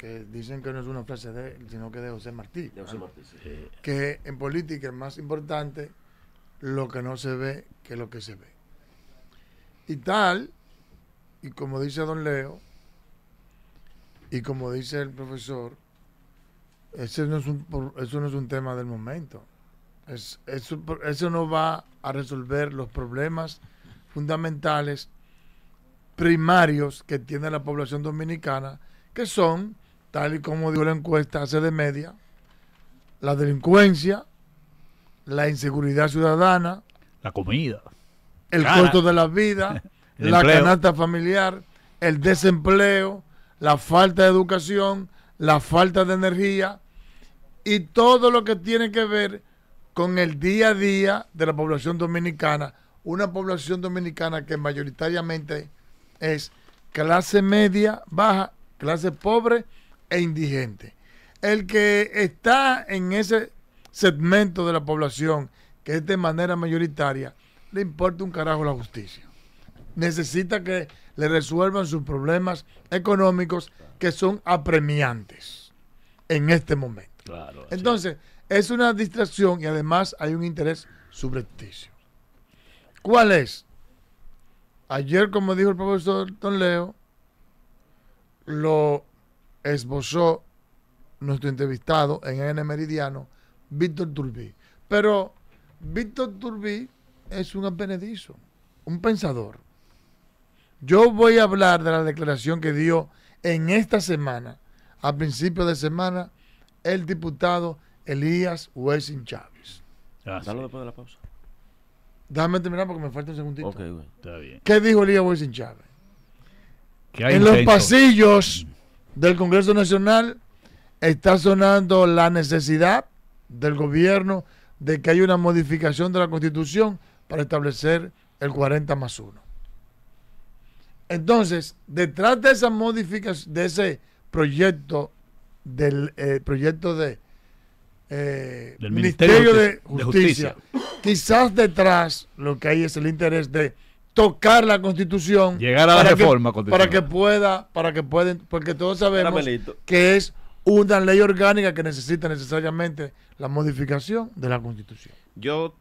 que dicen que no es una frase de él, sino que de José Martí. José Martí Que en política es más importante lo que no se ve que lo que se ve. Y tal, y como dice don Leo, y como dice el profesor, eso no es un tema del momento. Es, eso no va a resolver los problemas fundamentales primarios que tiene la población dominicana, que son tal y como dio la encuesta hace de media, la delincuencia, la inseguridad ciudadana, la comida, el costo de la vida, la canasta familiar, el desempleo, la falta de educación, la falta de energía y todo lo que tiene que ver con el día a día de la población dominicana, una población dominicana que mayoritariamente es clase media, baja, clase pobre e indigente. El que está en ese segmento de la población que es de manera mayoritaria, le importa un carajo la justicia. Necesita que le resuelvan sus problemas económicos que son apremiantes en este momento. Entonces, es una distracción y además hay un interés subrepticio. ¿Cuál es? Ayer, como dijo el profesor Don Leo, lo esbozó nuestro entrevistado en N Meridiano, Víctor Turbí. Pero Víctor Turbí es un advenedizo, un pensador. Yo voy a hablar de la declaración que dio en esta semana, a principio de semana, el diputado Elías Wessing Chávez. Ah, Dalo después de la pausa. Déjame terminar porque me falta un segundito. Okay, Está bien. ¿Qué dijo Elías Wessing Chávez? en los pasillos del Congreso Nacional está sonando la necesidad del gobierno de que haya una modificación de la Constitución para establecer el 40 más 1. Entonces, detrás de esa modificación, de ese proyecto del eh, proyecto de eh, Ministerio, de Justicia, quizás detrás lo que hay es el interés de tocar la constitución llegar a la para reforma que, para que pueda para que pueden porque todos sabemos que es una ley orgánica que necesita necesariamente la modificación de la constitución yo